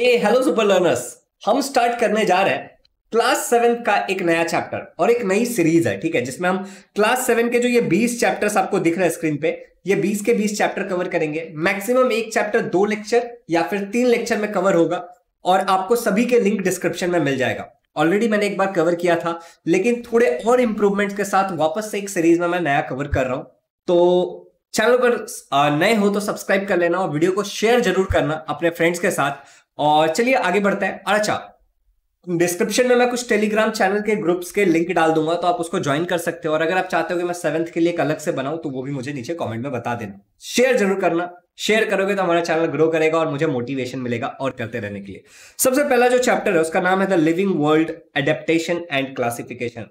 Hello super learners हम start करने जा रहे हैं क्लास सेवन का एक नया चैप्टर और एक नई सीरीज है ठीक है जिसमें हम क्लास सेवन के जो ये बीस चैप्टर्स आपको दिख रहे हैं स्क्रीन पे ये बीस के बीस चैप्टर कवर करेंगे मैक्सिमम एक चैप्टर दो लेक्चर या फिर तीन लेक्चर में कवर होगा और आपको सभी के लिंक डिस्क्रिप्शन में मिल जाएगा ऑलरेडी मैंने एक बार कवर किया था लेकिन थोड़े और इंप्रूवमेंट के साथ वापस से एक सीरीज में मैं नया कवर कर रहा हूं तो चैनल पर नए हो तो सब्सक्राइब कर लेना और वीडियो को शेयर जरूर करना अपने फ्रेंड्स के साथ और चलिए आगे बढ़ते हैं और अच्छा डिस्क्रिप्शन में मैं कुछ टेलीग्राम चैनल के ग्रुप्स के लिंक डाल दूंगा तो आप उसको ज्वाइन कर सकते हो और अगर आप चाहते हो कि मैं सेवंथ के लिए एक अलग से बनाऊं तो वो भी मुझे नीचे कमेंट में बता देना शेयर जरूर करना शेयर करोगे तो हमारा चैनल ग्रो करेगा और मुझे मोटिवेशन मिलेगा और करते रहने के लिए सबसे पहला जो चैप्टर है उसका नाम है the living world adaptation and classification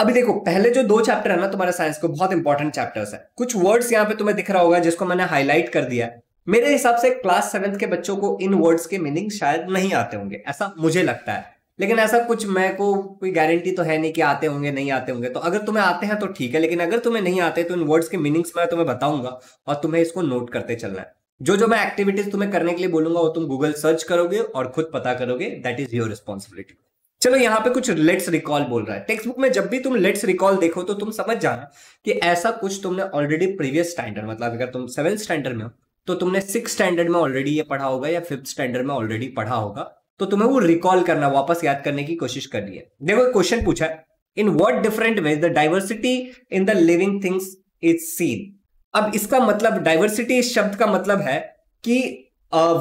अभी देखो पहले जो दो चैप्टर है ना तुम्हारे साइंस को बहुत इंपॉर्टेंट चैप्टर्स है कुछ वर्ड्स यहाँ पे तुम्हें दिख रहा होगा जिसको मैंने हाईलाइट कर दिया मेरे हिसाब से क्लास सेवेंथ के बच्चों को इन वर्ड्स के मीनिंग शायद नहीं आते होंगे ऐसा मुझे लगता है लेकिन ऐसा कुछ मैं को कोई गारंटी तो है नहीं कि आते होंगे नहीं आते होंगे तो अगर तुम्हें आते हैं तो ठीक है लेकिन अगर तुम्हें नहीं आते तो इन वर्ड्स के मीनिंग्स मैं तुम्हें बताऊंगा और तुम्हें इसको नोट करते चलना है जो जो मैं एक्टिविटीज तुम्हें करने के लिए बोलूंगा वो तुम गूगल सर्च करोगे और खुद पता करोगे दैट इज योर रिस्पॉन्सिबिलिटी चलो यहाँ पे कुछ लेट्स रिकॉल बोल रहा है टेक्स्ट बुक में जब भी तुम लेट्स रिकॉल देखो तो तुम समझ जाना कि ऐसा कुछ तुमने ऑलरेडी प्रीवियस स्टैंडर्ड मतलब अगर तुम सेवेंथ स्टैंडर्ड में हो तो तुमने सिक्स स्टैंडर्ड में ऑलरेडी ये पढ़ा होगा या फिफ्थ स्टैंडर्ड में ऑलरेडी पढ़ा होगा तो तुम्हें वो रिकॉल करना वापस याद करने की कोशिश करनी है देखो क्वेश्चन पूछा है in what different ways the diversity in the living things is seen अब इसका मतलब डाइवर्सिटी इस शब्द का मतलब है कि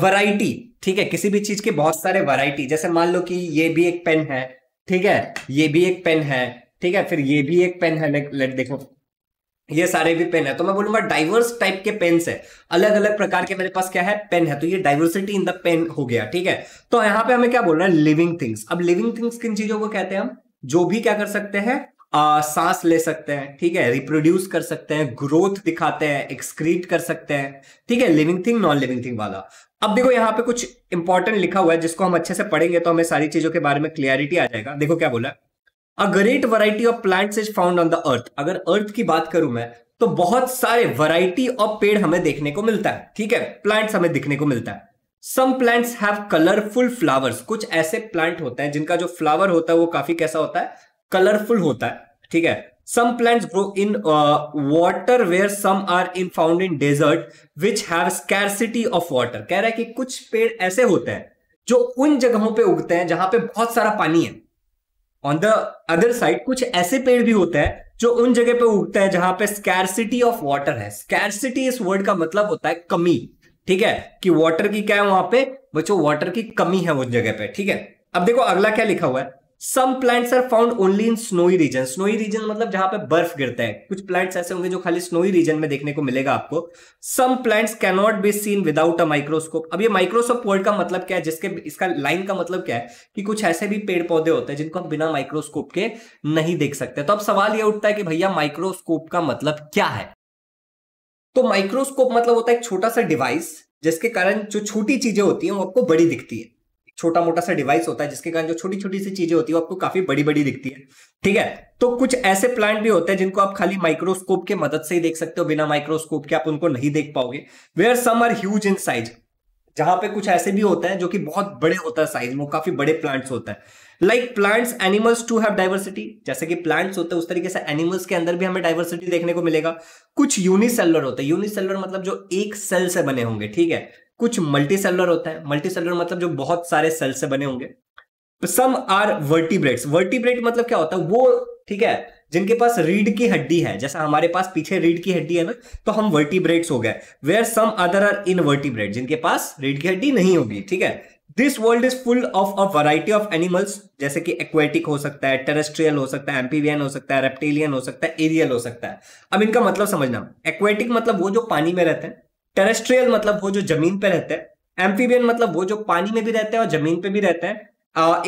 वराइटी ठीक है किसी भी चीज के बहुत सारे वराइटी जैसे मान लो कि ये भी एक पेन है ठीक है ये भी एक पेन है ठीक है फिर ये भी एक पेन है लेट देखो ये सारे भी पेन है तो मैं बोलूंगा डाइवर्स टाइप के पेन्स है अलग अलग प्रकार के मेरे पास क्या है पेन है तो ये डाइवर्सिटी इन द पेन हो गया ठीक है तो यहाँ पे हमें क्या रहे हैं लिविंग थिंग्स अब लिविंग थिंग्स किन चीजों को कहते हैं हम जो भी क्या कर सकते हैं आ, सांस ले सकते हैं ठीक है रिप्रोड्यूस कर सकते हैं ग्रोथ दिखाते हैं एक्सक्रीट कर सकते हैं ठीक है living thing non living thing वाला अब देखो यहाँ पे कुछ इंपॉर्टेंट लिखा हुआ है जिसको हम अच्छे से पढ़ेंगे तो हमें सारी चीजों के बारे में क्लियरिटी आ जाएगा देखो क्या बोला है a great variety of plants is found on the earth अगर अर्थ की बात करूं मैं तो बहुत सारे वराइटी ऑफ पेड़ हमें देखने को मिलता है ठीक है प्लांट्स हमें दिखने को मिलता है some plants have colourful flowers कुछ ऐसे प्लांट होते हैं जिनका जो फ्लावर होता है वो काफी कैसा होता है कलरफुल होता है ठीक है some plants grow in water where some are in found in desert which have scarcity of water कह रहा है कि कुछ पेड़ ऐसे होते हैं जो उन जगहों पे उगते हैं जहां पे बहुत सारा पानी है ऑन द अदर साइड कुछ ऐसे पेड़ भी होते हैं जो उन जगह पे उगते है जहां पे स्कैरसिटी ऑफ वाटर है स्कैरसिटी इस वर्ड का मतलब होता है कमी ठीक है कि वाटर की क्या है वहां पे बच्चों वाटर की कमी है उस जगह पे ठीक है अब देखो अगला क्या लिखा हुआ है some plants are found only in snowy region snowy region मतलब जहां पे बर्फ गिरता है कुछ प्लांट्स ऐसे होंगे जो खाली स्नोई रीजन में देखने को मिलेगा आपको some plants cannot be seen without a microscope अब ये माइक्रोस्कोप वर्ड का मतलब क्या है जिसके इसका लाइन का मतलब क्या है कि कुछ ऐसे भी पेड़ पौधे होते हैं जिनको हम बिना माइक्रोस्कोप के नहीं देख सकते तो अब सवाल यह उठता है कि भैया माइक्रोस्कोप का मतलब क्या है तो माइक्रोस्कोप मतलब होता है एक छोटा सा डिवाइस जिसके कारण जो छोटी चीजें होती हैं वो आपको बड़ी दिखती है छोटा मोटा सा डिवाइस होता है जिसके कारण जो छोटी छोटी सी चीजें होती है आपको काफी बड़ी बड़ी दिखती है ठीक है तो कुछ ऐसे प्लांट भी होते हैं जिनको आप खाली माइक्रोस्कोप के मदद से ही देख सकते हो बिना माइक्रोस्कोप के आप उनको नहीं देख पाओगे where some are huge in size जहां पे कुछ ऐसे भी होते हैं जो कि बहुत बड़े होता है साइज में काफी बड़े प्लांट्स होता है like plants animals to have diversity जैसे कि प्लांट्स होते हैं उस तरीके से एनिमल्स के अंदर भी हमें डाइवर्सिटी देखने को मिलेगा कुछ यूनिसेलर होते हैं यूनिसेलर मतलब जो एक सेल से बने होंगे ठीक है कुछ मल्टी सेलर होता है मल्टी सेलर मतलब जो बहुत सारे सेल से बने होंगे सम आर वर्टिब्रेट्स वर्टिब्रेट मतलब क्या होता है वो ठीक है जिनके पास रीढ़ की हड्डी है जैसा हमारे पास पीछे रीढ़ की हड्डी है ना तो हम वर्टिब्रेट्स हो गए where some other are invertebrate जिनके पास रीढ़ की हड्डी नहीं होगी ठीक है this world is full of a variety of animals जैसे कि एक्वेटिक हो सकता है टेरेस्ट्रियल हो सकता है एम्पीवियन हो सकता है रेप्टिलियन हो सकता है एरियल हो सकता है अब इनका मतलब समझना एक्वेटिक मतलब वो जो पानी में रहते हैं टेरेस्ट्रियल मतलब वो जो जमीन पे रहते हैं एम्फीबियन मतलब वो जो पानी में भी रहते हैं और जमीन पे भी रहते हैं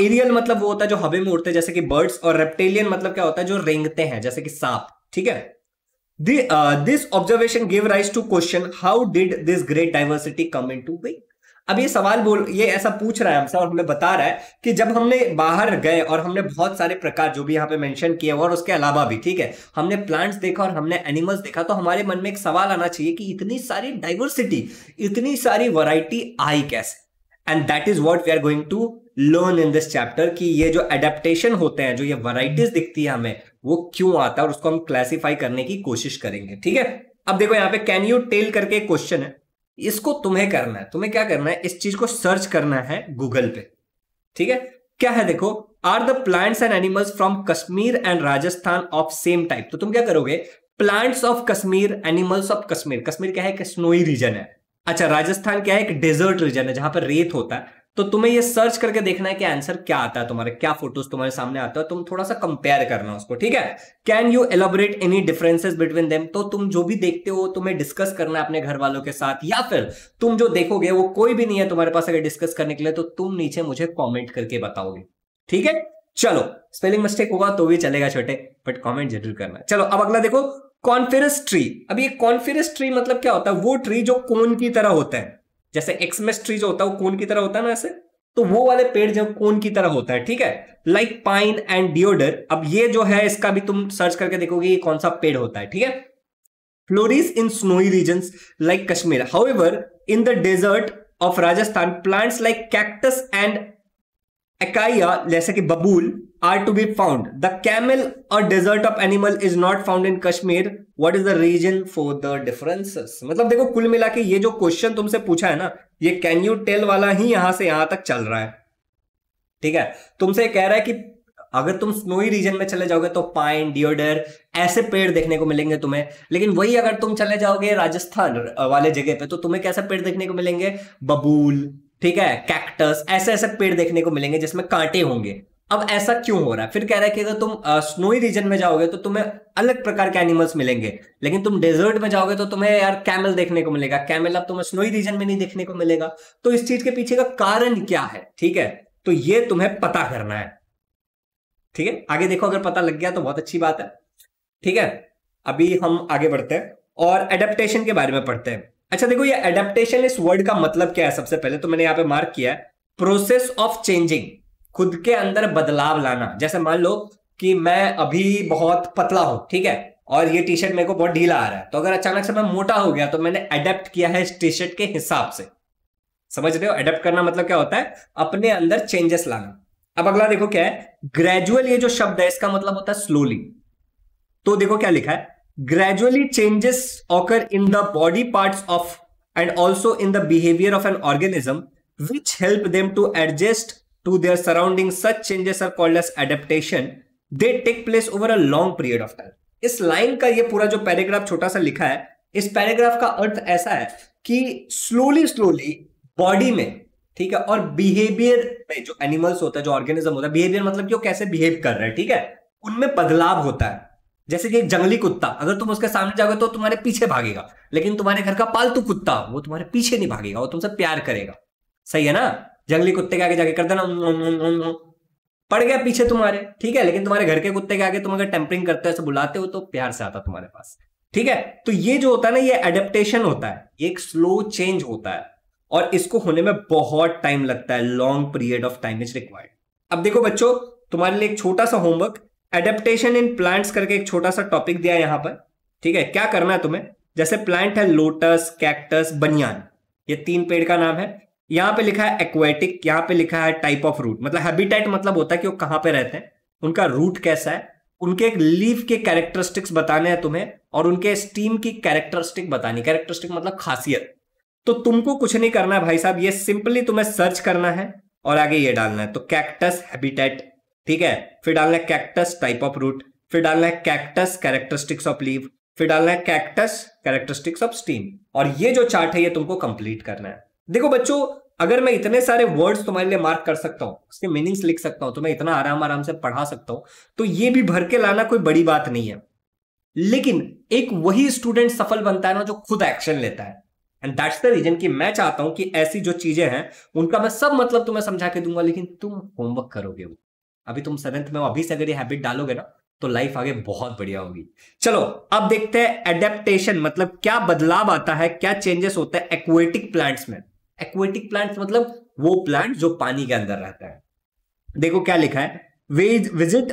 एरियल uh, मतलब वो होता है जो हवे में उड़ते हैं जैसे कि बर्ड्स और रेप्टेलियन मतलब क्या होता है जो रेंगते हैं जैसे कि सांप ठीक है this observation give rise to question how did this great diversity come into be अब ये सवाल बोल ये ऐसा पूछ रहा है हमसे और हमें बता रहा है कि जब हमने बाहर गए और हमने बहुत सारे प्रकार जो भी यहाँ पे मेंशन किए और उसके अलावा भी ठीक है हमने प्लांट्स देखा और हमने एनिमल्स देखा तो हमारे मन में एक सवाल आना चाहिए कि इतनी सारी डाइवर्सिटी इतनी सारी वराइटी आई कैसे and that is what we are going to learn in this chapter कि ये जो एडेप्टेशन होते हैं जो ये वराइटीज दिखती है हमें वो क्यों आता है और उसको हम क्लासीफाई करने की कोशिश करेंगे ठीक है अब देखो यहाँ पे कैन यू टेल करके क्वेश्चन है इसको तुम्हें करना है तुम्हें क्या करना है इस चीज को सर्च करना है गूगल पे ठीक है क्या है देखो are the plants and animals from Kashmir and Rajasthan of same type तो तुम क्या करोगे plants of Kashmir animals of Kashmir Kashmir क्या है एक स्नोई रीजन है अच्छा राजस्थान क्या है एक डेजर्ट रीजन है जहां पर रेत होता है तो तुम्हें ये सर्च करके देखना है कि आंसर क्या आता है तुम्हारे क्या फोटोज तुम्हारे सामने आता है तो तुम थोड़ा सा कंपेयर करना उसको ठीक है can you elaborate any differences between them तो तुम जो भी देखते हो तुम्हें डिस्कस करना है अपने घर वालों के साथ या फिर तुम जो देखोगे वो कोई भी नहीं है तुम्हारे पास अगर डिस्कस करने के लिए तो तुम नीचे मुझे कॉमेंट करके बताओगे ठीक है चलो स्पेलिंग मिस्टेक होगा तो भी चलेगा छोटे बट कमेंट जरूर करना चलो अब अगला देखो कॉन्फेरस ट्री अब ये कॉन्फेरस ट्री मतलब क्या होता है वो ट्री जो कोन की तरह होता है जैसे एक्समेस ट्री जो होता है वो कोन की तरह होता है ना ऐसे तो वो वाले पेड़ जो कोन की तरह होता है ठीक है लाइक पाइन एंड डिओडर अब ये जो है इसका भी तुम सर्च करके देखोगे ये कौन सा पेड़ होता है ठीक है floras in snowy region like Kashmir how in the desert of Rajasthan plants like cactus and acacia जैसे कि बबूल are to be found the camel और desert of animal is not found in Kashmir what is the reason for the differences? मतलब देखो कुल मिला के ये जो क्वेश्चन तुमसे पूछा है ना ये कैन यू टेल वाला ही यहां से यहां तक चल रहा है ठीक है तुमसे कह रहा है कि अगर तुम स्नोई रीजन में चले जाओगे तो पाइन डियोडर ऐसे पेड़ देखने को मिलेंगे तुम्हें लेकिन वही अगर तुम चले जाओगे राजस्थान वाले जगह पे तो तुम्हें कैसे पेड़ देखने को मिलेंगे बबूल ठीक है कैक्टस ऐसे ऐसे पेड़ देखने को मिलेंगे जिसमें कांटे होंगे अब ऐसा क्यों हो रहा है फिर कह रहा है कि अगर तुम स्नोई रीजन में जाओगे तो तुम्हें अलग प्रकार के एनिमल्स मिलेंगे लेकिन तुम डेजर्ट में जाओगे तो तुम्हें यार कैमल देखने को मिलेगा कैमल अब तुम्हें स्नोई रीजन में नहीं देखने को मिलेगा तो इस चीज के पीछे का कारण क्या है ठीक है तो ये तुम्हें पता करना है ठीक है आगे देखो अगर पता लग गया तो बहुत अच्छी बात है ठीक है अभी हम आगे बढ़ते हैं और एडेप्टेशन के बारे में पढ़ते हैं अच्छा देखो ये एडेप्टेशन इस वर्ड का मतलब क्या है सबसे पहले तो मैंने यहाँ पे मार्क किया है प्रोसेस ऑफ चेंजिंग खुद के अंदर बदलाव लाना जैसे मान लो कि मैं अभी बहुत पतला हूं ठीक है और ये टी शर्ट मेरे को बहुत ढीला आ रहा है तो अगर अचानक से मैं मोटा हो गया तो मैंने अडेप्ट किया है इस टी शर्ट के हिसाब से समझ रहे हो अडेप्ट करना मतलब क्या होता है अपने अंदर चेंजेस लाना अब अगला देखो क्या है ग्रेजुअल ये जो शब्द है इसका मतलब होता है स्लोली तो देखो क्या लिखा है gradually changes occur in the body part of and also in the behaviour of an organism which help them to adjust to their surrounding such changes are called as adaptation they take place over a long period of time इस line का ये पूरा जो paragraph छोटा सा लिखा है इस पैराग्राफ का अर्थ ऐसा है कि स्लोली स्लोली बॉडी में ठीक है और बिहेवियर में जो एनिमल्स होता है जो ऑर्गेनिज्म होता है बिहेवियर मतलब कि वो कैसे बिहेव कर रहे हैं ठीक है उनमें बदलाव होता है जैसे कि जंगली कुत्ता अगर तुम उसके सामने जाओगे तो तुम्हारे पीछे भागेगा लेकिन तुम्हारे घर का पालतू कुत्ता वो तुम्हारे पीछे नहीं भागेगा वो तुमसे प्यार करेगा सही है ना जंगली कुत्ते के आगे जाके कर देना पड़ गया पीछे तुम्हारे ठीक है लेकिन तुम्हारे घर के कुत्ते के आगे तुम अगर टेम्परिंग करते हो बुलाते हो तो प्यार से आता तुम्हारे पास ठीक है तो ये जो होता है ना ये एडेप्टेशन होता है ये एक स्लो चेंज होता है और इसको होने में बहुत टाइम लगता है long period of time is required अब देखो बच्चों तुम्हारे लिए एक छोटा सा होमवर्क एडेप्टेशन इन प्लांट्स करके एक छोटा सा टॉपिक दिया है पर ठीक है क्या करना है तुम्हें जैसे प्लांट है लोटस कैक्टस बनियान ये तीन पेड़ का नाम है यहां पे लिखा है एक्वेटिक यहां पे लिखा है टाइप ऑफ रूट मतलब हैबिटेट मतलब होता है कि वो कहां पे रहते हैं उनका रूट कैसा है उनके एक लीव के कैरेक्टरिस्टिक्स बताने हैं तुम्हें और उनके स्टीम की कैरेक्टरिस्टिक बतानी कैरेक्टरिस्टिक मतलब खासियत तो तुमको कुछ नहीं करना है भाई साहब ये सिंपली तुम्हें सर्च करना है और आगे ये डालना है तो कैक्टस हैबिटेट ठीक है फिर डालना है कैक्टस टाइप ऑफ रूट फिर डालना है कैक्टस कैरेक्टरिस्टिक्स ऑफ लीव फिर डालना है कैक्टस कैरेक्टरिस्टिक्स ऑफ स्टीम और ये जो चार्ट है ये तुमको कंप्लीट करना है देखो बच्चों अगर मैं इतने सारे वर्ड्स तुम्हारे लिए मार्क कर सकता हूँ उसके मीनिंग्स लिख सकता हूं तो मैं इतना आराम आराम से पढ़ा सकता हूं तो ये भी भर के लाना कोई बड़ी बात नहीं है लेकिन एक वही स्टूडेंट सफल बनता है ना जो खुद एक्शन लेता है एंड दैट्स द रीजन कि मैं चाहता हूं कि ऐसी जो चीजें हैं उनका मैं सब मतलब तुम्हें समझा के दूंगा लेकिन तुम होमवर्क करोगे वो अभी तुम सेवेंथ में हो अभी से अगर ये हैबिट डालोगे ना तो लाइफ आगे बहुत बढ़िया होगी चलो अब देखते हैं एडेप्टेशन मतलब क्या बदलाव आता है क्या चेंजेस होता है एक्वेटिक प्लांट्स में एक्वेटिक प्लांट्स मतलब वो प्लांट जो पानी के अंदर रहता है देखो क्या लिखा है visit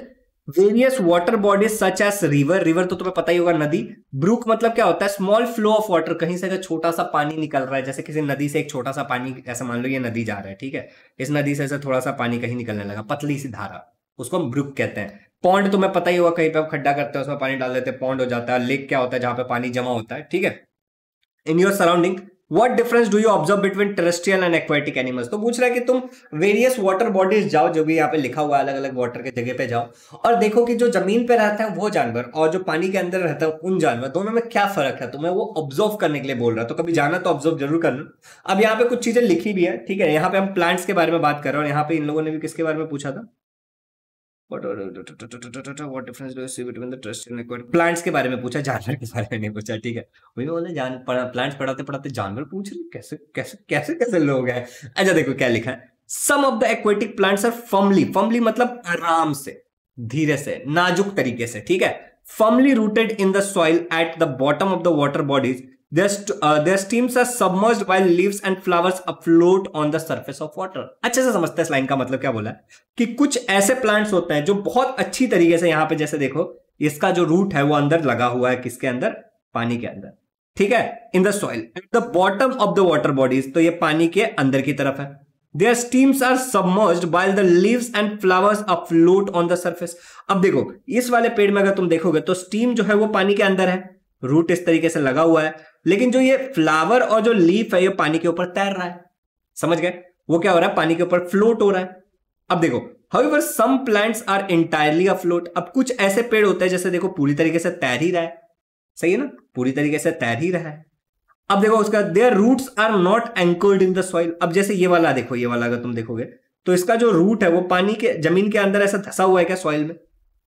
various water bodies such as river river तो तुम्हें पता ही होगा नदी ब्रूक मतलब क्या होता है स्मॉल फ्लो ऑफ वाटर कहीं से अगर छोटा सा पानी निकल रहा है जैसे किसी नदी से एक छोटा सा पानी ऐसा मान लो ये नदी जा रहा है ठीक है इस नदी से ऐसा थोड़ा सा पानी कहीं निकलने लगा पतली सी धारा उसको हम ब्रुक कहते हैं पौंड तुम्हें पता ही होगा कहीं पर खड्डा करते हैं उसमें पानी डाल देते हैं पौंड हो जाता है लेक क्या होता है जहां पे पानी जमा होता है ठीक है in your surrounding what difference do you observe between terrestrial and aquatic animals तो पूछ रहा है कि तुम वेरियस वाटर बॉडीज जाओ जो भी यहाँ पे लिखा हुआ अलग अलग वाटर के जगह पे जाओ और देखो कि जो जमीन पे रहता है वो जानवर और जो पानी के अंदर रहता है उन जानवर दोनों में क्या फर्क है तुम्हें तो वो ऑब्जर्व करने के लिए बोल रहा है तो कभी जाना तो ऑब्जर्व जरूर करना अब यहाँ पे कुछ चीजें लिखी भी है ठीक है यहाँ पे हम प्लांट्स के बारे में बात कर रहे हैं और यहाँ पे इन लोगों ने भी किसके बारे में पूछा था what uh, uh, uh, what difference do you see between the trust and के बारे में पूछा जानवर के बारे में नहीं पूछा ठीक है वही बोले जान प्लांट्स पढ़ाते पढ़ाते जानवर पूछ रहे कैसे कैसे कैसे कैसे लोग हैं अच्छा देखो क्या लिखा है some of the aquatic plants are firmly firmly मतलब आराम से धीरे से नाजुक तरीके से ठीक है firmly rooted in the soil at the bottom of the water bodies Uh, अच्छे से समझते हैं लाइन का मतलब क्या बोला है कि कुछ ऐसे प्लांट्स होते हैं जो बहुत अच्छी तरीके से यहां पे जैसे देखो इसका जो रूट है वो अंदर लगा हुआ है किसके अंदर पानी के अंदर ठीक है in the soil at the bottom of the water bodies तो ये पानी के अंदर की तरफ है there stems are submerge while the leaves and flowers afloat on the surface अब देखो इस वाले पेड़ में अगर तुम देखोगे तो स्टीम जो है वो पानी के अंदर है रूट इस तरीके से लगा हुआ है लेकिन जो ये फ्लावर और जो लीफ है ये पानी के ऊपर तैर रहा है समझ गए वो क्या हो रहा है पानी के ऊपर फ्लोट हो रहा है अब देखो however some plants are entirely afloat अब कुछ ऐसे पेड़ होते हैं जैसे देखो पूरी तरीके से तैर ही रहा है सही है ना पूरी तरीके से तैर ही रहा है अब देखो उसका their roots are not anchored in the soil अब जैसे ये वाला देखो ये वाला अगर तुम देखोगे तो इसका जो रूट है वो पानी के जमीन के अंदर ऐसा धसा हुआ है क्या सॉइल में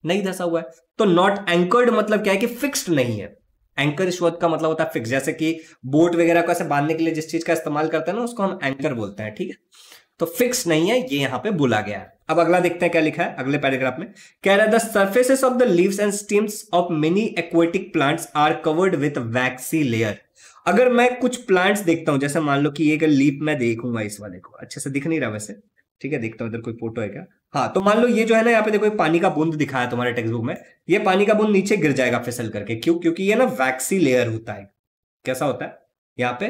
नहीं धसा हुआ है तो नॉट एंकर्ड मतलब क्या है कि फिक्स्ड नहीं है एंकर इस का मतलब होता है फिक्स जैसे कि बोट वगैरह को ऐसे बांधने के लिए जिस चीज का इस्तेमाल करते हैं ना उसको हम एंकर बोलते हैं ठीक है तो फिक्स नहीं है ये यहाँ पे बोला गया है अब अगला देखते हैं क्या लिखा है अगले पैराग्राफ में कह रहा है the surfaces of the leaves and stems of many aquatic plants are covered with waxy layer अगर मैं कुछ प्लांट्स देखता हूं जैसे मान लो कि एक लीप मैं देखूंगा इस वाले को अच्छे से दिख नहीं रहा वैसे ठीक है देखता हूं इधर कोई फोटो है क्या हाँ तो मान लो ये जो है ना यहाँ पे देखो ये पानी का बूंद दिखाया तुम्हारे टेक्स्ट बुक में ये पानी का बूंद नीचे गिर जाएगा फिसल करके क्यों क्योंकि ये ना वैक्सी लेयर होता है कैसा होता है यहाँ पे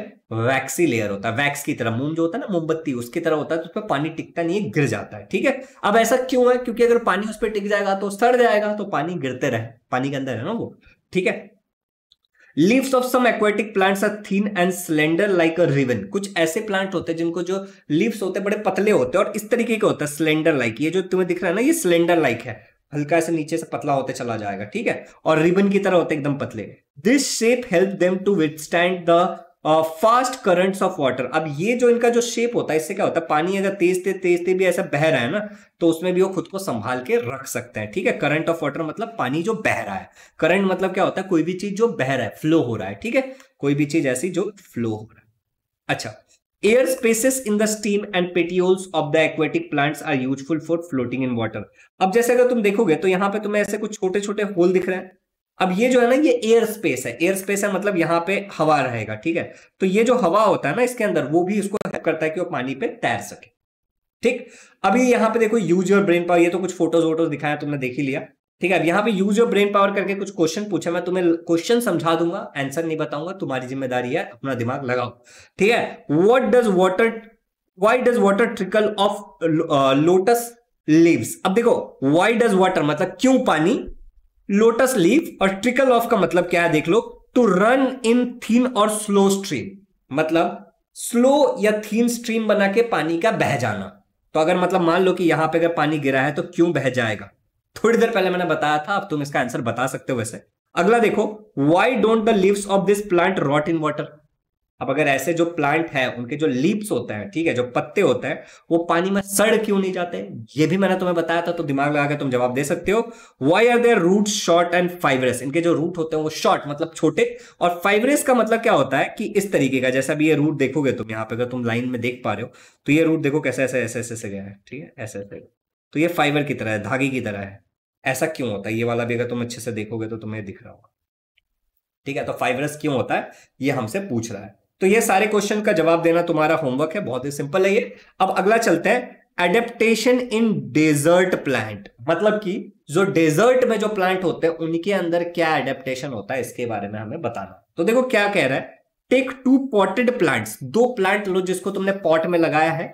वैक्सी लेयर होता है वैक्स की तरह मोम जो होता है ना मोमबत्ती उसकी तरह होता है तो उस पर पानी टिकता नहीं है गिर जाता है ठीक है अब ऐसा क्यों है क्योंकि अगर पानी उस पर टिक जाएगा तो सड़ जाएगा तो पानी गिरते रहे पानी के अंदर है ना वो ठीक है leaves of some aquatic plants are thin and slender like a ribbon कुछ ऐसे प्लांट होते हैं जिनको जो लीव्स होते हैं बड़े पतले होते हैं और इस तरीके के होता है स्लेंडर लाइक ये जो तुम्हें दिख रहा है ना ये स्लेंडर लाइक है हल्का से नीचे से पतला होते चला जाएगा ठीक है और रिबन की तरह होते एकदम पतले this shape help them to withstand the fast currents of water अब ये जो इनका जो शेप होता है इससे क्या होता है पानी अगर तेजते तेजते भी ऐसा बह रहा है ना तो उसमें भी वो खुद को संभाल के रख सकते हैं ठीक है करंट ऑफ वाटर मतलब पानी जो बह रहा है करंट मतलब क्या होता है कोई भी चीज जो बह रहा है फ्लो हो रहा है ठीक है कोई भी चीज ऐसी जो फ्लो हो रहा है अच्छा air spaces in the stem and petioles of the aquatic plants are useful for floating in water अब जैसे अगर तुम देखोगे तो यहाँ पे तुम्हें ऐसे कुछ छोटे छोटे होल दिख रहे हैं अब ये जो है ना ये एयर स्पेस है एयर स्पेस है मतलब यहाँ पे हवा रहेगा ठीक है तो ये जो हवा होता है ना इसके अंदर वो भी इसको हेल्प करता है कि वो पानी पे तैर सके ठीक अभी यहाँ पे देखो यूज योर ब्रेन पावर ये तो कुछ फोटोज वोटोज दिखाया तुमने देख ही लिया ठीक है अब यहाँ पे यूज योर ब्रेन पावर करके कुछ क्वेश्चन पूछा मैं तुम्हें क्वेश्चन समझा दूंगा आंसर नहीं बताऊंगा तुम्हारी जिम्मेदारी है अपना दिमाग लगाओ ठीक है what does water why does water trickle off lotus leaves अब देखो वाई डज वाटर मतलब क्यों पानी लोटस लीव और ट्रिकल ऑफ का मतलब क्या है देख लो टू रन इन थीन और स्लो स्ट्रीम मतलब स्लो या थीन स्ट्रीम बना के पानी का बह जाना तो अगर मतलब मान लो कि यहां पे अगर पानी गिरा है तो क्यों बह जाएगा थोड़ी देर पहले मैंने बताया था अब तुम इसका आंसर बता सकते हो वैसे अगला देखो why don't the leaves of this plant rot in water अब अगर ऐसे जो प्लांट है उनके जो लीप्स होते हैं ठीक है जो पत्ते होते हैं वो पानी में सड़ क्यों नहीं जाते ये भी मैंने तुम्हें बताया था तो दिमाग लगा के तुम जवाब दे सकते हो why are their root short and fibrous इनके जो रूट होते हैं वो शॉर्ट मतलब छोटे और फाइबरस का मतलब क्या होता है कि इस तरीके का जैसा भी ये रूट देखोगे तुम यहाँ पे अगर तुम लाइन में देख पा रहे हो तो ये रूट देखो कैसे ऐसे ऐसे ऐसे गया है ठीक है ऐसे ऐसे तो ये फाइबर की तरह है धागे की तरह है ऐसा क्यों होता है ये वाला भी अगर तुम अच्छे से देखोगे तो तुम्हें दिख रहा होगा ठीक है तो फाइबरस क्यों होता है ये हमसे पूछ रहा है तो ये सारे क्वेश्चन का जवाब देना तुम्हारा होमवर्क है बहुत ही सिंपल है ये अब अगला चलते हैं एडेप्टेशन इन डेजर्ट प्लांट मतलब कि जो डेजर्ट में जो प्लांट होते हैं उनके अंदर क्या एडेप्टेशन होता है इसके बारे में हमें बताना तो देखो क्या कह रहा है टेक टू पॉटेड प्लांट्स दो प्लांट लो जिसको तुमने पॉट में लगाया है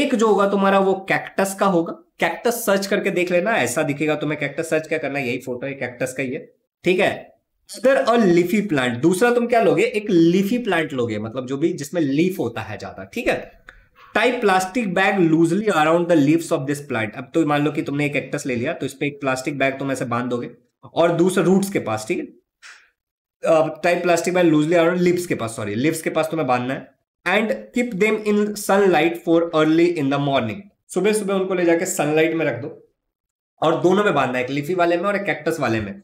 एक जो होगा तुम्हारा वो कैक्टस का होगा कैक्टस सर्च करके देख लेना ऐसा दिखेगा तुम्हें कैक्टस सर्च क्या करना यही फोटो है कैक्टस का ही है ठीक है अदर अ लीफी प्लांट दूसरा तुम क्या लोगे एक लीफी प्लांट लोगे मतलब जो भी जिसमें लीफ होता है ज्यादा ठीक है type plastic bag loosely around the leaves of this plant अब तो मान लो कि तुमने एक एक्टस ले लिया तो इस पर एक प्लास्टिक बैग तुम ऐसे बांध दोगे और दूसरे रूट्स के पास ठीक है type plastic bag loosely around lips के पास सॉरी लिप्स के पास तुम्हें बांधना है and keep them in sunlight for early in the morning सुबह सुबह उनको ले जाके सनलाइट में रख दो और दोनों में बांधना है एक लिफी वाले में और एक कैक्टस वाले में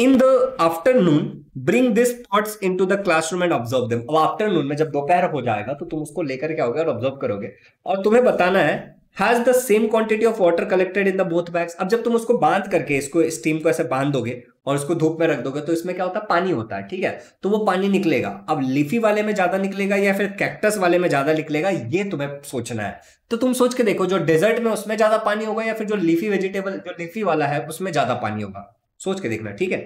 in the afternoon bring this thoughts into the classroom and observe them अब आफ्टरनून में जब दोपहर हो जाएगा तो तुम उसको लेकर क्या होगा और ऑब्जर्व करोगे और तुम्हें बताना है ज the same quantity of water collected in the both bags अब जब तुम उसको बांध करके इसको स्टीम को ऐसे बांध दोगे और उसको धूप में रख दोगे तो इसमें क्या होता है पानी होता है ठीक है तो वो पानी निकलेगा अब लिफी वाले में ज्यादा निकलेगा या फिर कैक्टस वाले में ज्यादा निकलेगा ये तुम्हें सोचना है तो तुम सोच के देखो जो डेजर्ट में उसमें ज्यादा पानी होगा या फिर जो लिफी वेजिटेबल जो लिफी वाला है उसमें ज्यादा पानी होगा सोच के देखना ठीक है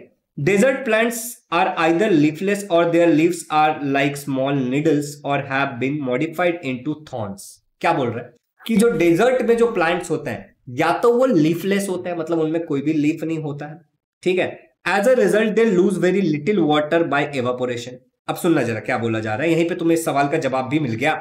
desert plants are either leafless और their leaves are like small needles और have been modified into thorns क्या बोल रहे हैं कि जो डेजर्ट में जो प्लांट्स होते हैं या तो वो लीफलेस होते हैं मतलब उनमें कोई भी लीफ नहीं होता है ठीक है as a result they lose very little water by evaporation अब सुनना जरा क्या बोला जा रहा है यहीं पे तुम्हें इस सवाल का जवाब भी मिल गया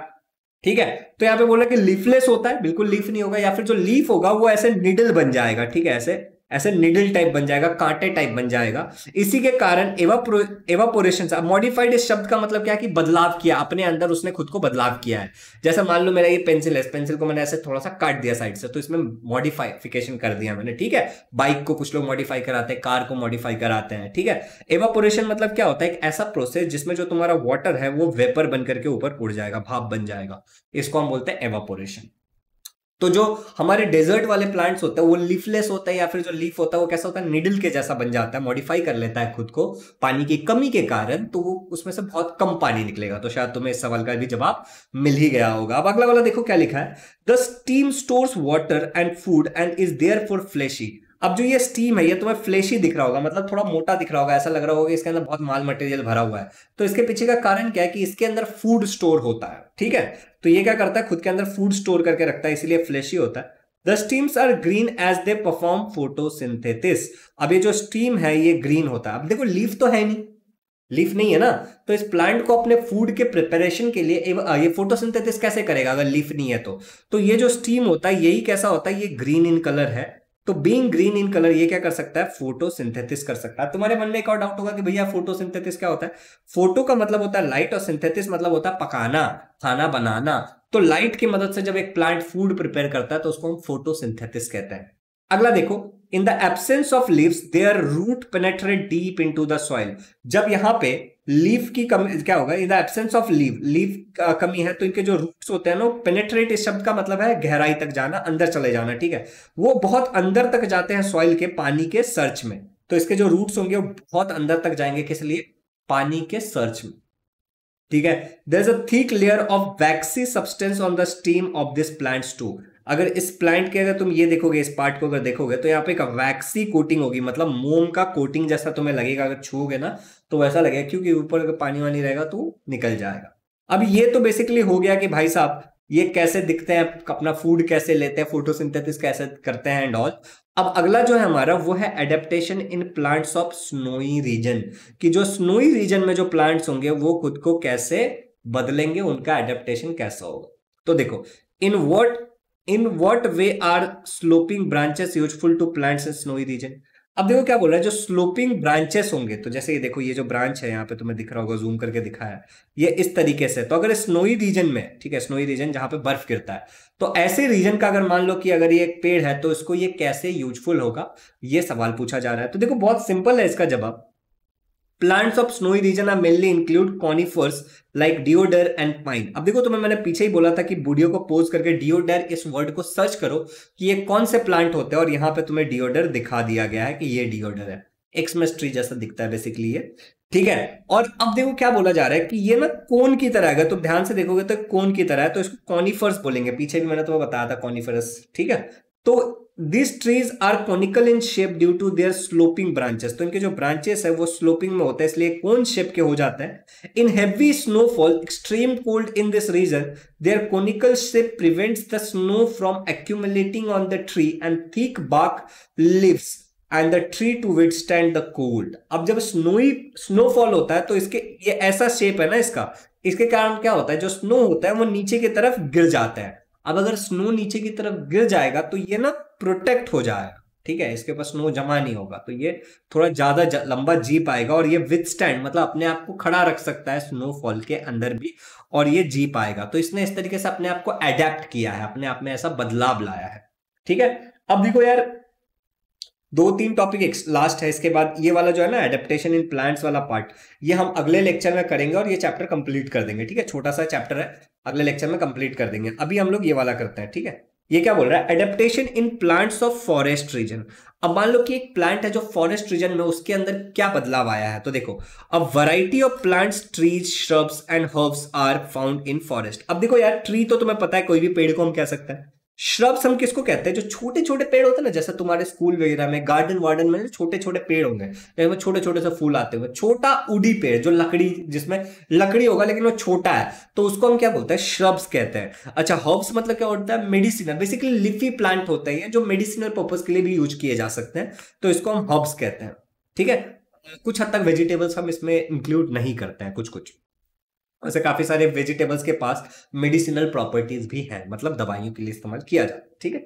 ठीक है तो यहां पे बोला कि लीफलेस होता है बिल्कुल लीफ नहीं होगा या फिर जो लीफ होगा वो ऐसे निडल बन जाएगा ठीक है ऐसे ऐसे निडल टाइप बन जाएगा कांटे टाइप बन जाएगा इसी के कारण एवाप्रो एवापोरेशन मॉडिफाइड इस शब्द का मतलब क्या है कि बदलाव किया अपने अंदर उसने खुद को बदलाव किया है जैसे मान लो मेरा ये पेंसिल है पेंसिल को मैंने ऐसे थोड़ा सा काट दिया साइड से तो इसमें मॉडिफाइफिकेशन कर दिया मैंने ठीक है बाइक को कुछ लोग मॉडिफाई कराते हैं कार को मॉडिफाई कराते हैं ठीक है एवापोरेशन मतलब क्या होता है एक ऐसा प्रोसेस जिसमें जो तुम्हारा वाटर है वो वेपर बनकर के ऊपर उड़ जाएगा भाप बन जाएगा इसको हम बोलते हैं एवापोरेशन तो जो हमारे डेजर्ट वाले प्लांट्स होते हैं वो लीफलेस होता है या फिर जो लीफ होता है वो कैसा होता है निडल के जैसा बन जाता है मॉडिफाई कर लेता है खुद को पानी की कमी के कारण तो वो उसमें से बहुत कम पानी निकलेगा तो शायद तुम्हें इस सवाल का भी जवाब मिल ही गया होगा अब अगला वाला देखो क्या लिखा है the stem stores water and food and is therefore fleshy अब जो ये स्टीम है ये तुम्हें फ्लेशी दिख रहा होगा मतलब थोड़ा मोटा दिख रहा होगा ऐसा लग रहा होगा इसके अंदर बहुत माल मटेरियल भरा हुआ है तो इसके पीछे का कारण क्या है कि इसके अंदर फूड स्टोर होता है ठीक है तो ये क्या करता है खुद के अंदर फूड स्टोर करके रखता है इसीलिए फ्लेशी होता है the stems are green as they perform photo अब ये जो स्टीम है ये ग्रीन होता है अब देखो लीफ तो है नहीं लीफ नहीं है ना तो इस प्लांट को अपने फूड के प्रिपरेशन के लिए ये फोटोसिंथेसिस कैसे करेगा अगर लीफ नहीं है तो तो ये जो स्टीम होता है यही कैसा होता है ये ग्रीन इन कलर है तो बींग ग्रीन इन कलर ये क्या कर सकता है फोटोसिंथेसिस कर सकता है तुम्हारे मन में एक और डाउट होगा कि भैया फोटोसिंथेसिस क्या होता है फोटो का मतलब होता है लाइट और सिंथेसिस मतलब होता है पकाना खाना बनाना तो लाइट की मदद से जब एक प्लांट फूड प्रिपेयर करता है तो उसको हम फोटोसिंथेसिस कहते हैं अगला देखो in the absence of leaves their root penetrate deep into the soil जब यहां पे लीव की कमी क्या होगा in the absence of leave leave कमी है तो इनके जो रूट्स होते हैं ना पेनेट्रेट इस शब्द का मतलब है गहराई तक जाना अंदर चले जाना ठीक है वो बहुत अंदर तक जाते हैं सॉइल के पानी के सर्च में तो इसके जो रूट्स होंगे वो बहुत अंदर तक जाएंगे किस लिए पानी के सर्च में ठीक है there is a thick layer of waxy substance on the stem of this plants too अगर इस प्लांट के अगर तुम ये देखोगे इस पार्ट को अगर देखोगे तो यहाँ पे एक वैक्सी कोटिंग होगी मतलब मोम का कोटिंग जैसा तुम्हें लगेगा अगर छूओगे ना तो वैसा लगेगा क्योंकि ऊपर अगर पानी वानी रहेगा तो निकल जाएगा अब ये तो बेसिकली हो गया कि भाई साहब ये कैसे दिखते हैं अपना फूड कैसे लेते हैं फोटोसिंथेसिस कैसे करते हैं एंड ऑल अब अगला जो है हमारा वो है adaptation in plants of snowy region कि जो स्नोई रीजन में जो प्लांट्स होंगे वो खुद को कैसे बदलेंगे उनका एडेप्टेशन कैसा होगा तो देखो in what in what way are sloping branches useful to plants in snowy region अब देखो क्या बोल रहा है जो स्लोपिंग ब्रांचेस होंगे तो जैसे ये देखो ये जो ब्रांच है यहाँ पे तुम्हें दिख रहा होगा जूम करके दिखाया ये इस तरीके से तो अगर स्नोई रीजन में ठीक है स्नोई रीजन जहां पे बर्फ गिरता है तो ऐसे रीजन का अगर मान लो कि अगर ये एक पेड़ है तो इसको ये कैसे यूजफुल होगा ये सवाल पूछा जा रहा है तो देखो बहुत सिंपल है इसका जवाब plants of snowy region are mainly include conifers like deodar and pine अब देखो तुम्हें मैंने पीछे ही बोला था कि वीडियो को पोज करके डिओडर इस वर्ड को सर्च करो कि ये कौन से प्लांट होते हैं और यहाँ पे तुम्हें डिओडर दिखा दिया गया है कि ये डिओडर है एक्समस ट्री जैसा दिखता है बेसिकली ये ठीक है और अब देखो क्या बोला जा रहा है कि ये ना कोन की तरह है तुम ध्यान से देखोगे तो कोन की तरह है तो इसको कॉनिफर्स बोलेंगे पीछे भी मैंने तुम्हें बताया था कॉनिफर्स ठीक है तो this trees are conical in shape due to their sloping branches तो इनके जो ब्रांचेस है वो स्लोपिंग में होता है इसलिए कौन शेप के हो जाते हैं in heavy snowfall extreme cold in this region their conical shape prevents the snow from accumulating on the tree and thick bark leaves and the tree to withstand the cold अब जब snowy snowfall होता है तो इसके ये ऐसा shape है ना इसका इसके कारण क्या होता है जो स्नो होता है वो नीचे की तरफ गिर जाता है अब अगर स्नो नीचे की तरफ गिर जाएगा तो ये ना प्रोटेक्ट हो जाएगा ठीक है इसके पास स्नो जमा नहीं होगा तो ये थोड़ा ज्यादा जा, लंबा जी पाएगा और ये विथ स्टैंड मतलब अपने आप को खड़ा रख सकता है स्नोफॉल के अंदर भी और ये जी पाएगा तो इसने इस तरीके से अपने आप को एडेप्ट किया है अपने आप में ऐसा बदलाव लाया है ठीक है अब देखो यार दो तीन टॉपिक लास्ट है इसके बाद ये वाला जो है ना एडेप्टेशन इन प्लांट्स वाला पार्ट ये हम अगले लेक्चर में करेंगे और ये चैप्टर कंप्लीट कर देंगे ठीक है छोटा सा चैप्टर है अगले लेक्चर में कंप्लीट कर देंगे अभी हम लोग ये वाला करते हैं ठीक है ये क्या बोल रहा है adaptation in plants of forest region अब मान लो कि एक प्लांट है जो फॉरेस्ट रीजन में उसके अंदर क्या बदलाव आया है तो देखो अब variety of plants trees shrubs and herbs are found in forest अब देखो यार ट्री तो तुम्हें पता है कोई भी पेड़ को हम कह सकते हैं श्रब्स हम किसको कहते हैं जो छोटे छोटे पेड़ होते हैं ना जैसे तुम्हारे स्कूल वगैरह में गार्डन वार्डन में छोटे छोटे पेड़ होंगे जिसमें छोटे छोटे से फूल आते हुए छोटा उडी पेड़ जो लकड़ी जिसमें लकड़ी होगा लेकिन वो छोटा है तो उसको हम क्या बोलते हैं श्रब्स कहते हैं अच्छा हर्ब्स मतलब क्या होता है मेडिसिनल बेसिकली लिफी प्लांट होते हैं जो मेडिसिनल पर्पज के लिए भी यूज किए जा सकते हैं तो इसको हम हर्ब्स कहते हैं ठीक है कुछ हद तक वेजिटेबल्स हम इसमें इंक्लूड नहीं करते हैं कुछ कुछ वैसे काफी सारे वेजिटेबल्स के पास मेडिसिनल प्रॉपर्टीज भी हैं मतलब दवाइयों के लिए इस्तेमाल किया जाता है ठीक है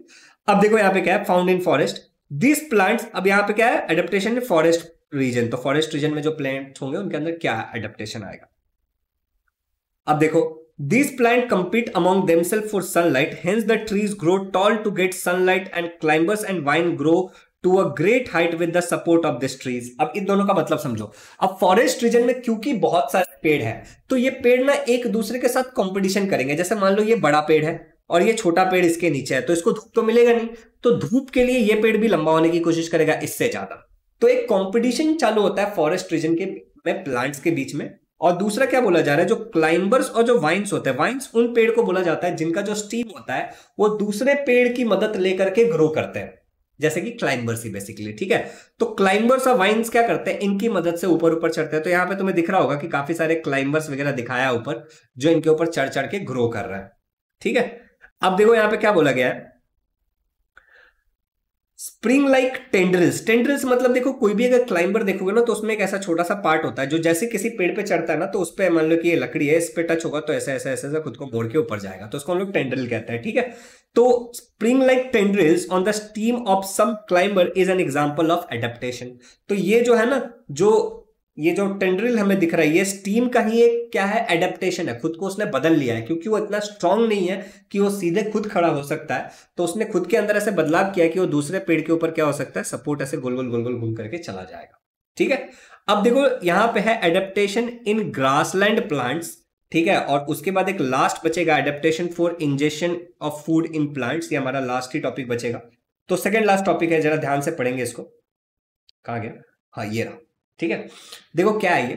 अब देखो यहाँ पे क्या है found in forest this plants अब यहाँ पे क्या है एडेप्टेशन फॉरेस्ट रीजन तो फॉरेस्ट रीजन में जो प्लांट्स होंगे उनके अंदर क्या एडेप्टेशन आएगा अब देखो this plant compete among themself for sunlight hence the trees grow tall to get sunlight and climbers and vine grow to a great height with the support of this trees अब इन दोनों का मतलब समझो अब फॉरेस्ट रीजन में क्योंकि बहुत सारे पेड़ है तो ये पेड़ ना एक दूसरे के साथ कॉम्पिटिशन करेंगे जैसे मान लो ये बड़ा पेड़ है और ये छोटा पेड़ इसके नीचे है तो इसको धूप तो मिलेगा नहीं तो धूप के लिए ये पेड़ भी लंबा होने की कोशिश करेगा इससे ज्यादा तो एक कंपटीशन चालू होता है फॉरेस्ट रीजन के में प्लांट्स के बीच में और दूसरा क्या बोला जा रहा है जो क्लाइंबर्स और जो वाइन्स होते हैं वाइन्स उन पेड़ को बोला जाता है जिनका जो स्टीम होता है वो दूसरे पेड़ की मदद लेकर के ग्रो करते हैं जैसे कि क्लाइंबर्स ही बेसिकली ठीक है तो क्लाइंबर्स और वाइन्स क्या करते हैं इनकी मदद से ऊपर ऊपर चढ़ते हैं तो यहाँ पे तुम्हें दिख रहा होगा कि काफी सारे क्लाइंबर्स वगैरह दिखाया ऊपर जो इनके ऊपर चढ़ चढ़ के ग्रो कर रहा है ठीक है अब देखो यहाँ पे क्या बोला गया है स्प्रिंग लाइक टेंडरिल्स टेंडरिल्स मतलब देखो कोई भी अगर क्लाइंबर देखोगे ना तो उसमें एक ऐसा छोटा सा पार्ट होता है जो जैसे किसी पेड़ पे चढ़ता है ना तो उस पर मान लो कि ये लकड़ी है इस पे टच होगा तो ऐसा ऐसा ऐसा ऐसा खुद को मोड़ के ऊपर जाएगा तो उसको हम लोग टेंडरिल कहते हैं ठीक है तो spring like tendrils on the stem of some climber is an example of adaptation तो ये जो है ना जो ये जो टेंड्रिल हमें दिख रहा है ये स्टीम का ही एक क्या है एडेप्टेशन है खुद को उसने बदल लिया है क्योंकि वो इतना स्ट्रांग नहीं है कि वो सीधे खुद खड़ा हो सकता है तो उसने खुद के अंदर ऐसे बदलाव किया कि वो दूसरे पेड़ के ऊपर क्या हो सकता है सपोर्ट ऐसे गोल गोल गोल गोल घूम करके चला जाएगा ठीक है अब देखो यहां पर है एडेप्टेशन इन ग्रासलैंड प्लांट्स ठीक है और उसके बाद एक लास्ट बचेगा adaptation for ingestion of food in plants ये हमारा लास्ट ही टॉपिक बचेगा तो सेकेंड लास्ट टॉपिक है जरा ध्यान से पढ़ेंगे इसको कहा गया हाँ ये रहा ठीक है देखो क्या है ये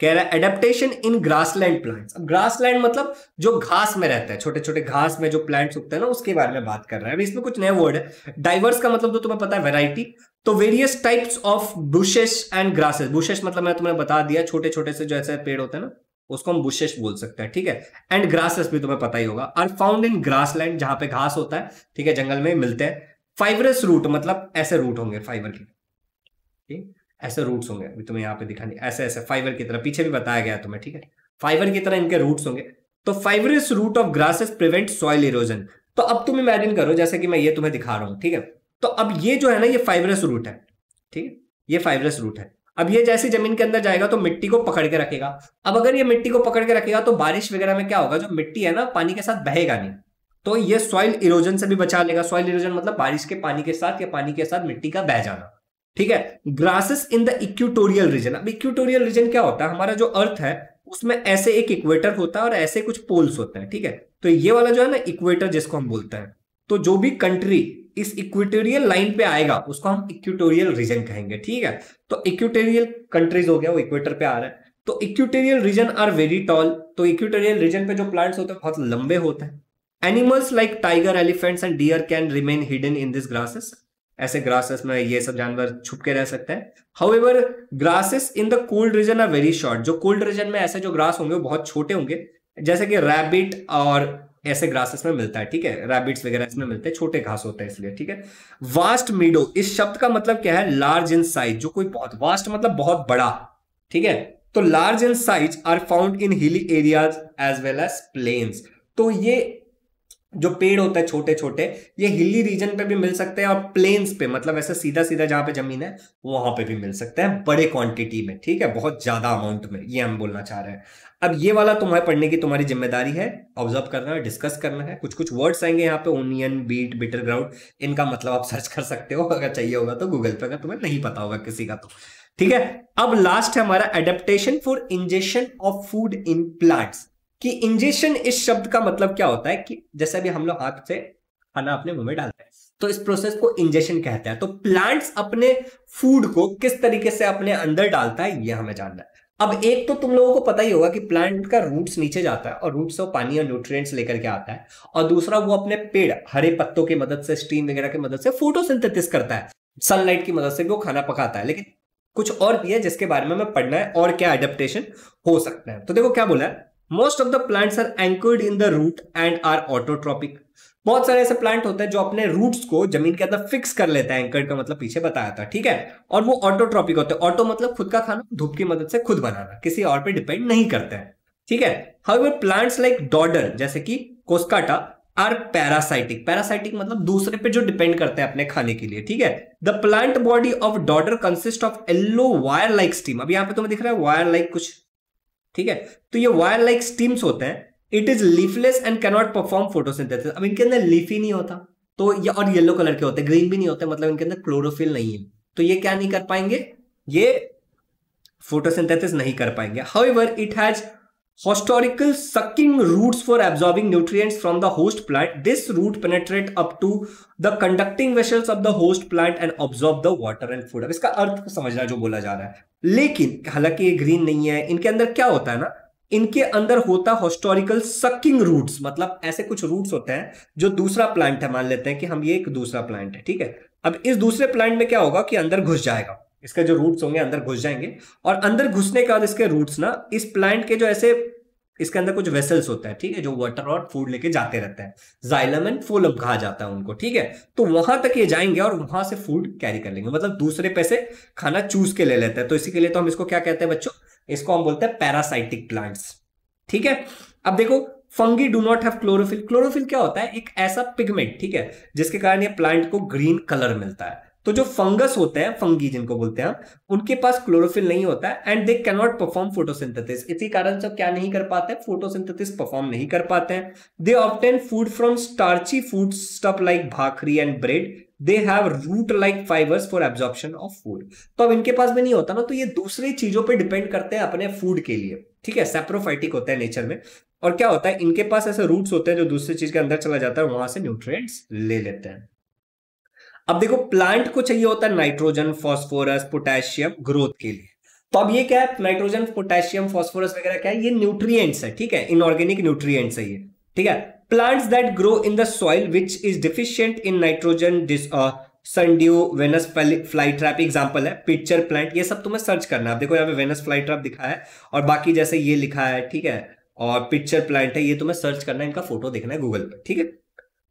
कह रहा है एडेप्टेशन इन ग्रासलैंड प्लांट्स अब ग्रासलैंड मतलब जो घास में रहता है छोटे छोटे घास में जो प्लांट्स उगते हैं ना उसके बारे में बात कर रहा है अभी इसमें कुछ नया वर्ड है डाइवर्स का मतलब तो तुम्हें पता है वेराइटी तो various types of bushes and grasses bushes मतलब मैंने तुम्हें बता दिया छोटे छोटे से जो ऐसे पेड़ होते हैं ना उसको हम बुशेस बोल सकते हैं ठीक है एंड ग्रासेस भी तुम्हें पता ही होगा are found in grassland जहां पे घास होता है ठीक है जंगल में मिलते हैं फाइबरस रूट मतलब ऐसे रूट होंगे फाइबर के ठीक ऐसे रूट्स होंगे अभी तुम्हें यहाँ पे दिखाने ऐसे ऐसे फाइबर की तरह पीछे भी बताया गया तुम्हें ठीक है फाइबर की तरह इनके रूट्स होंगे तो fibrous root of grasses prevent soil erosion तो अब तुम इमेजिन करो जैसे कि मैं ये तुम्हें दिखा रहा हूँ ठीक है तो अब ये जो है ना ये फाइबरस रूट है ठीक है ये फाइबरस रूट है अब ये जैसे जमीन के अंदर जाएगा तो मिट्टी को पकड़ के रखेगा अब अगर ये मिट्टी को पकड़ के रखेगा तो बारिश वगैरह में क्या होगा जो मिट्टी है ना पानी के साथ बहेगा नहीं तो ये सॉइल इरोजन से भी बचा लेगा सॉइल इरोजन मतलब बारिश के पानी के साथ या पानी के साथ मिट्टी का बह जाना ठीक है grasses in the equatorial region अब इक्वेटोरियल रीजन क्या होता है हमारा जो अर्थ है उसमें ऐसे एक इक्वेटर होता है और ऐसे कुछ पोल्स होते हैं ठीक है तो ये वाला जो है ना इक्वेटर जिसको हम बोलते हैं तो जो भी कंट्री इस इक्वेटोरियल लाइन पे आएगा उसको हम इक्वेटोरियल रीजन कहेंगे ठीक है तो इक्वेटोरियल कंट्रीज हो गया वो इक्वेटर पे आ रहा है तो equatorial region are very tall तो इक्वेटोरियल रीजन पे जो प्लांट्स होते हैं बहुत लंबे होते हैं animals like tiger elephants and deer can remain hidden in this grasses ऐसे ग्रासेस में ये सब जानवर छुप के रह सकते हैं however grasses in the cold region are very short जो कोल्ड रीजन में ऐसे जो ग्रास होंगे वो बहुत छोटे होंगे जैसे कि रैबिट और ऐसे ग्रासेस में मिलता है ठीक है रैबिट्स वगैरह इसमें मिलते हैं छोटे घास होते हैं इसलिए ठीक है वास्ट मीडो इस शब्द का मतलब क्या है लार्ज इन साइज जो कोई बहुत वास्ट मतलब बहुत बड़ा ठीक है तो large in size are found in hilly areas as well as plains तो ये जो पेड़ होते हैं छोटे छोटे ये हिली रीजन पे भी मिल सकते हैं और प्लेन्स पे मतलब ऐसे सीधा सीधा जहां पे जमीन है वहां पे भी मिल सकते हैं बड़े क्वांटिटी में ठीक है बहुत ज्यादा अमाउंट में ये हम बोलना चाह रहे हैं अब ये वाला तुम्हें पढ़ने की तुम्हारी जिम्मेदारी है ऑब्जर्व करना है डिस्कस करना है कुछ कुछ वर्ड्स आएंगे यहाँ पे ओनियन बीट बिटर ग्राउंड इनका मतलब आप सर्च कर सकते हो अगर चाहिए होगा तो गूगल पे अगर तुम्हें नहीं पता होगा किसी का तो ठीक है अब लास्ट है हमारा adaptation for injection of food in plants कि इंजेशन इस शब्द का मतलब क्या होता है कि जैसे अभी हम लोग हाथ से खाना अपने मुंह में डालते हैं तो इस प्रोसेस को इंजेशन कहते हैं तो प्लांट्स अपने फूड को किस तरीके से अपने अंदर डालता है ये हमें जानना है अब एक तो तुम लोगों को पता ही होगा कि प्लांट का रूट्स नीचे जाता है और रूट से वो पानी और न्यूट्रिएंट्स लेकर के आता है और दूसरा वो अपने पेड़ हरे पत्तों की मदद से स्टीम वगैरह की मदद से फोटोसिंथेसिस करता है सनलाइट की मदद से भी वो खाना पकाता है लेकिन कुछ और भी है जिसके बारे में हमें पढ़ना है और क्या एडेप्टेशन हो सकता है तो देखो क्या बोला है most of the plants are anchored in the root and are autotrophic बहुत सारे ऐसे प्लांट होते हैं जो अपने रूट्स को जमीन के अंदर फिक्स कर लेते हैं एंकर्ड का मतलब पीछे बताया था ठीक है और वो ऑटोट्रॉपिक होते हैं ऑटो मतलब खुद का खाना धूप की मदद से खुद बनाना किसी और पे डिपेंड नहीं करते हैं ठीक है हाउ प्लांट्स लाइक डॉडर जैसे कि कोस्काटा आर पैरासाइटिक पैरासाइटिक मतलब दूसरे पे जो डिपेंड करते हैं अपने खाने के लिए ठीक है the plant body of dodder consist of yellow wire like stem अब यहाँ पे तुम्हें दिख रहा है वायर लाइक कुछ ठीक है तो ये वायर लाइक स्टीम्स होते हैं it is leafless and cannot perform photosynthesis अब इनके अंदर लीफ ही नहीं होता तो ये और येलो कलर के होते हैं ग्रीन भी नहीं होते मतलब इनके अंदर क्लोरोफिल नहीं है तो ये क्या नहीं कर पाएंगे ये फोटोसिंथेसिस नहीं कर पाएंगे how it has haustorial sucking roots for absorbing nutrients from the host plant this root penetrate up to the conducting vessels of the host plant and absorb the water and food इसका अर्थ समझना जो बोला जा रहा है लेकिन हालांकि ये ग्रीन नहीं है इनके अंदर क्या होता है ना इनके अंदर होता हॉस्टोरिकल सकिंग रूट मतलब ऐसे कुछ रूट्स होते हैं जो दूसरा प्लांट है मान लेते हैं कि हम ये एक दूसरा प्लांट है ठीक है अब इस दूसरे प्लांट में क्या होगा कि अंदर घुस जाएगा इसके जो रूट्स होंगे अंदर घुस जाएंगे और अंदर घुसने के बाद इसके रूट्स ना इस प्लांट के जो ऐसे इसके अंदर कुछ वेसल्स होता है ठीक है जो वाटर और फूड लेके जाते रहते हैं जाइलम एंड फोलम कहा जाता है उनको ठीक है तो वहां तक ये जाएंगे और वहां से फूड कैरी कर लेंगे मतलब दूसरे पैसे खाना चूज के ले लेते हैं तो इसी के लिए तो हम इसको क्या कहते हैं बच्चों इसको हम बोलते हैं पैरासाइटिक प्लांट्स ठीक है अब देखो fungi do not have chlorophyll chlorophyll क्या होता है एक ऐसा पिगमेंट ठीक है जिसके कारण ये प्लांट को ग्रीन कलर मिलता है तो जो फंगस होते हैं फंगी जिनको बोलते हैं उनके पास क्लोरोफिल नहीं होता है and they cannot perform photosynthesis इसी कारण से क्या नहीं कर पाते हैं फोटोसिंथेसिस परफॉर्म नहीं कर पाते हैं they obtain food from starchy food stuff like bhakri and bread they have root like fibres for absorption of food तो अब इनके पास भी नहीं होता ना तो ये दूसरी चीजों पर डिपेंड करते हैं अपने फूड के लिए ठीक है सेप्रोफाइटिक होता है नेचर में और क्या होता है इनके पास ऐसे रूट्स होते हैं जो दूसरी चीज के अंदर चला जाता है वहां से न्यूट्रिएंट्स ले लेते हैं अब देखो प्लांट को चाहिए होता है नाइट्रोजन फॉस्फोरस पोटेशियम ग्रोथ के लिए तो अब ये क्या है नाइट्रोजन पोटेशियम फॉस्फोरस वगैरह क्या है ये न्यूट्रिय है ठीक है इनऑर्गेनिक न्यूट्रिएंट्स है ये ठीक है plants that grow in the soil which is deficient in nitrogen sundew Venus fly trap example है पिक्चर प्लांट ये सब तुम्हें सर्च करना है देखो यहाँ पे वेनस फ्लाई ट्रैप दिखा है और बाकी जैसे ये लिखा है ठीक है और पिक्चर प्लांट है ये तुम्हें सर्च करना है इनका फोटो देखना है गूगल पर ठीक है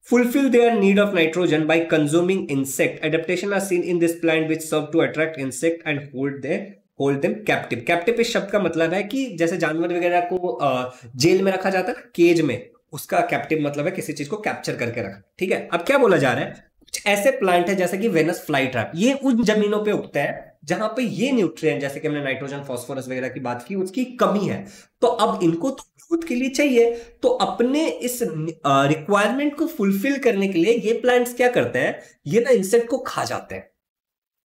fulfill their need of nitrogen by consuming insect. Adaptation are seen in this plant which serve to attract insect and hold their hold them captive captive इस शब्द का मतलब है कि जैसे जानवर वगैरह को जेल में रखा जाता है केज में उसका कैप्टिव मतलब है किसी चीज को कैप्चर करके रखा ठीक है अब क्या बोला जा रहा है कुछ ऐसे प्लांट है जैसे कि वेनस फ्लाई ट्रैप ये उन जमीनों पे उगता है जहां पे ये न्यूट्रिएंट जैसे कि हमने नाइट्रोजन फास्फोरस वगैरह की बात की उसकी कमी है तो अब इनको तो ग्रोथ के लिए चाहिए तो अपने इस रिक्वायरमेंट को फुलफिल करने के लिए ये प्लांट्स क्या करते हैं ये ना इंसेक्ट को खा जाते हैं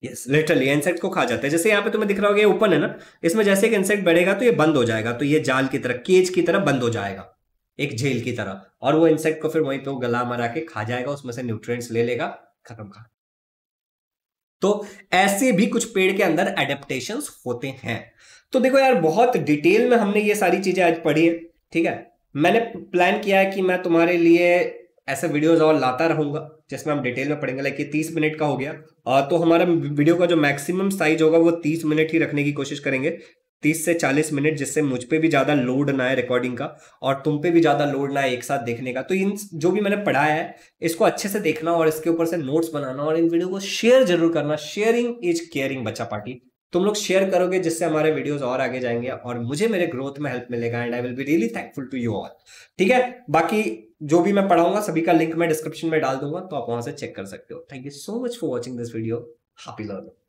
यस लिटरली इंसेक्ट को खा जाते हैं जैसे यहाँ पे तुम्हें दिख रहा होगा ये ओपन है ना इसमें जैसे एक इंसेक्ट बढ़ेगा तो ये बंद हो जाएगा तो ये जाल की तरह केज की तरह बंद हो जाएगा एक झेल की तरह और वो इंसेक्ट को फिर वहीं पे तो गला मरा के खा जाएगा उसमें से न्यूट्रिएंट्स ले लेगा खत्म खा तो ऐसे भी कुछ पेड़ के अंदर एडेप्टेशन होते हैं तो देखो यार बहुत डिटेल में हमने ये सारी चीजें आज पढ़ी है ठीक है मैंने प्लान किया है कि मैं तुम्हारे लिए ऐसे वीडियोस और लाता रहूंगा जिसमें हम डिटेल में पढ़ेंगे लाइक तीस मिनट का हो गया तो हमारा वीडियो का जो मैक्सिमम साइज होगा वो तीस मिनट ही रखने की कोशिश करेंगे तीस से चालीस मिनट जिससे मुझ पर भी ज़्यादा लोड ना आए रिकॉर्डिंग का और तुम पे भी ज़्यादा लोड ना आए एक साथ देखने का तो इन जो भी मैंने पढ़ाया है इसको अच्छे से देखना और इसके ऊपर से नोट्स बनाना और इन वीडियो को शेयर जरूर करना शेयरिंग इज केयरिंग बच्चा पार्टी तुम लोग शेयर करोगे जिससे हमारे वीडियोस और आगे जाएंगे और मुझे मेरे ग्रोथ में हेल्प मिलेगा and I will be really thankful to you all ठीक है बाकी जो भी मैं पढ़ाऊंगा सभी का लिंक मैं डिस्क्रिप्शन में डाल दूंगा तो आप वहां से चेक कर सकते हो thank you so much for watching this video happy learning